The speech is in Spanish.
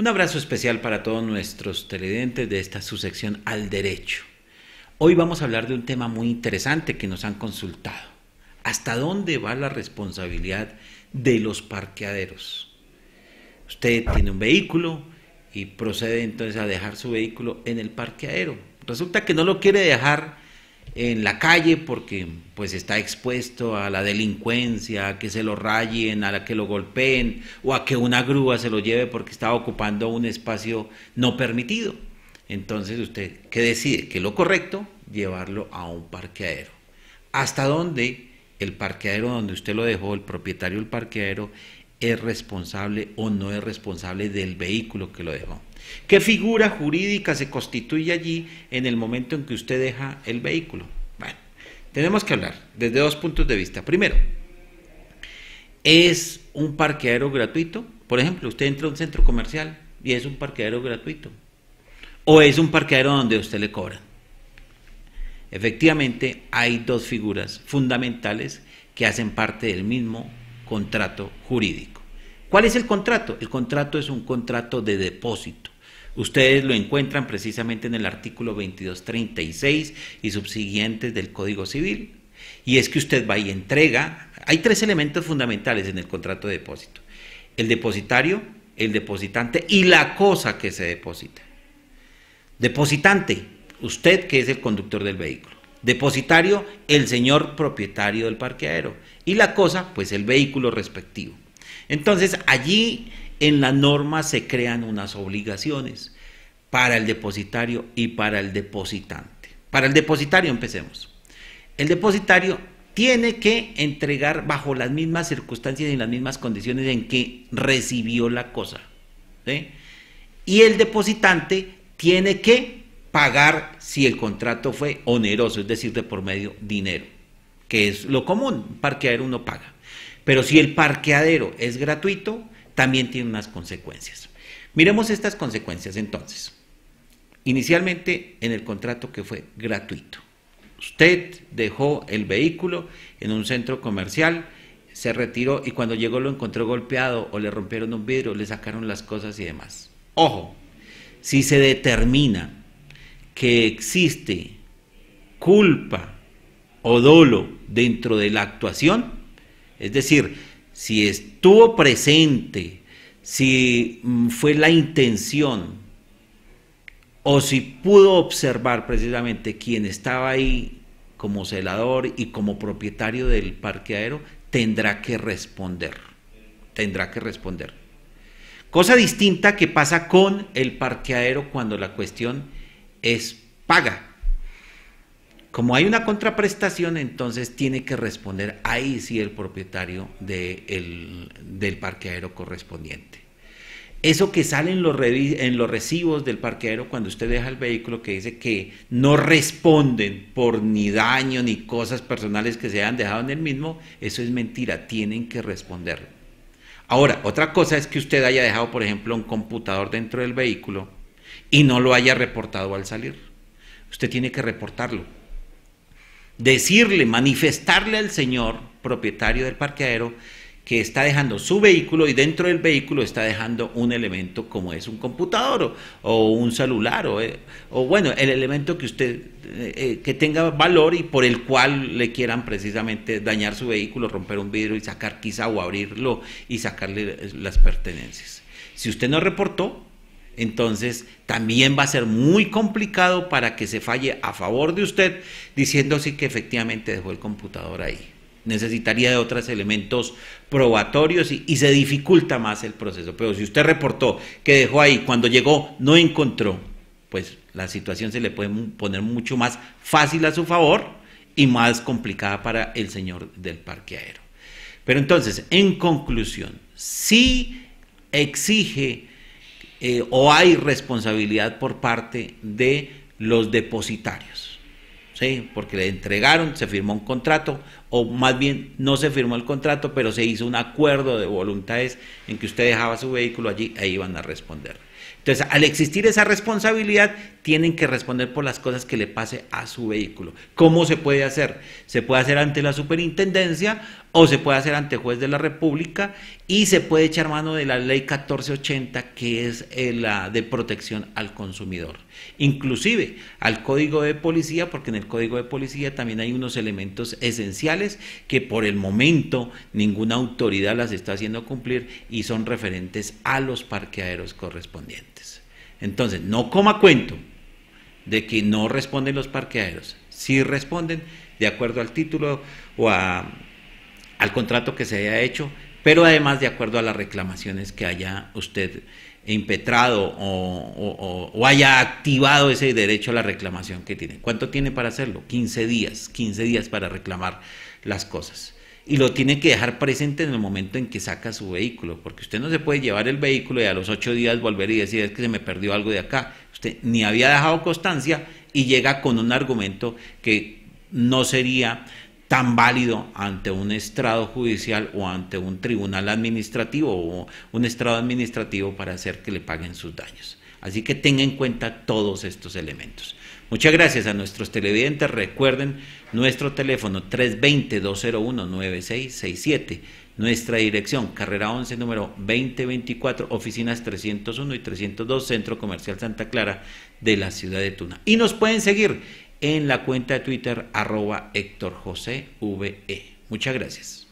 Un abrazo especial para todos nuestros televidentes de esta sección al derecho. Hoy vamos a hablar de un tema muy interesante que nos han consultado. ¿Hasta dónde va la responsabilidad de los parqueaderos? Usted tiene un vehículo y procede entonces a dejar su vehículo en el parqueadero. Resulta que no lo quiere dejar en la calle porque pues está expuesto a la delincuencia, a que se lo rayen, a que lo golpeen o a que una grúa se lo lleve porque está ocupando un espacio no permitido. Entonces usted, ¿qué decide? Que lo correcto, llevarlo a un parqueadero. ¿Hasta dónde el parqueadero donde usted lo dejó, el propietario del parqueadero, es responsable o no es responsable del vehículo que lo dejó. ¿Qué figura jurídica se constituye allí en el momento en que usted deja el vehículo? Bueno, tenemos que hablar desde dos puntos de vista. Primero, ¿es un parqueadero gratuito? Por ejemplo, usted entra a un centro comercial y es un parqueadero gratuito. ¿O es un parqueadero donde usted le cobra? Efectivamente, hay dos figuras fundamentales que hacen parte del mismo contrato jurídico. ¿Cuál es el contrato? El contrato es un contrato de depósito. Ustedes lo encuentran precisamente en el artículo 2236 y subsiguientes del Código Civil. Y es que usted va y entrega. Hay tres elementos fundamentales en el contrato de depósito. El depositario, el depositante y la cosa que se deposita. Depositante, usted que es el conductor del vehículo. Depositario, el señor propietario del parqueadero. Y la cosa, pues el vehículo respectivo. Entonces, allí en la norma se crean unas obligaciones para el depositario y para el depositante. Para el depositario empecemos. El depositario tiene que entregar bajo las mismas circunstancias y en las mismas condiciones en que recibió la cosa. Y el depositante tiene que pagar si el contrato fue oneroso, es decir, de por medio dinero, que es lo común, un parqueadero uno paga. Pero si el parqueadero es gratuito, también tiene unas consecuencias. Miremos estas consecuencias entonces. Inicialmente en el contrato que fue gratuito. Usted dejó el vehículo en un centro comercial, se retiró y cuando llegó lo encontró golpeado o le rompieron un vidrio, le sacaron las cosas y demás. Ojo, si se determina que existe culpa o dolo dentro de la actuación, es decir, si estuvo presente, si mm, fue la intención, o si pudo observar precisamente quien estaba ahí como celador y como propietario del parqueadero, tendrá que responder, tendrá que responder. Cosa distinta que pasa con el parqueadero cuando la cuestión es paga. Como hay una contraprestación, entonces tiene que responder ahí sí el propietario del parqueadero correspondiente. Eso que sale en los, recibos del parqueadero cuando usted deja el vehículo que dice que no responden por ni daño ni cosas personales que se hayan dejado en el mismo, eso es mentira, tienen que responder. Ahora, otra cosa es que usted haya dejado, por ejemplo, un computador dentro del vehículo y no lo haya reportado al salir. Usted tiene que reportarlo. Decirle, manifestarle al señor propietario del parqueadero que está dejando su vehículo y dentro del vehículo está dejando un elemento como es un computador o, un celular eh, o, bueno, el elemento que usted eh, eh, que tenga valor y por el cual le quieran precisamente dañar su vehículo, romper un vidrio y sacar quizá o abrirlo y sacarle las pertenencias. Si usted no reportó, entonces, también va a ser muy complicado para que se falle a favor de usted diciéndose que efectivamente dejó el computador ahí. Necesitaría de otros elementos probatorios y, se dificulta más el proceso. Pero si usted reportó que dejó ahí, cuando llegó no encontró, pues la situación se le puede poner mucho más fácil a su favor y más complicada para el señor del parque aéreo. Pero entonces, en conclusión, sí exige eh, o hay responsabilidad por parte de los depositarios, ¿sí? porque le entregaron, se firmó un contrato, o más bien no se firmó el contrato, pero se hizo un acuerdo de voluntades en que usted dejaba su vehículo allí e iban a responder. Entonces, al existir esa responsabilidad, tienen que responder por las cosas que le pase a su vehículo. ¿Cómo se puede hacer? Se puede hacer ante la superintendencia o se puede hacer ante juez de la República y se puede echar mano de la ley 1480, que es eh, la de protección al consumidor. Inclusive al código de policía, porque en el código de policía también hay unos elementos esenciales que por el momento ninguna autoridad las está haciendo cumplir y son referentes a los parqueaderos correspondientes. Entonces, no coma cuento de que no responden los parqueaderos. Si responden de acuerdo al título o al contrato que se haya hecho, pero además de acuerdo a las reclamaciones que haya usted impetrado o, o, haya activado ese derecho a la reclamación que tiene. ¿Cuánto tiene para hacerlo? 15 días, 15 días para reclamar las cosas y lo tiene que dejar presente en el momento en que saca su vehículo, porque usted no se puede llevar el vehículo y a los ocho días volver y decir es que se me perdió algo de acá. Usted ni había dejado constancia y llega con un argumento que no sería tan válido ante un estrado judicial o ante un tribunal administrativo o un estrado administrativo para hacer que le paguen sus daños. Así que tenga en cuenta todos estos elementos. Muchas gracias a nuestros televidentes. Recuerden nuestro teléfono 320-201-9667. Nuestra dirección, carrera 11, número 2024, oficinas 301 y 302, Centro Comercial Santa Clara de la ciudad de Tuna. Y nos pueden seguir en la cuenta de Twitter arroba Héctor José e. Muchas gracias.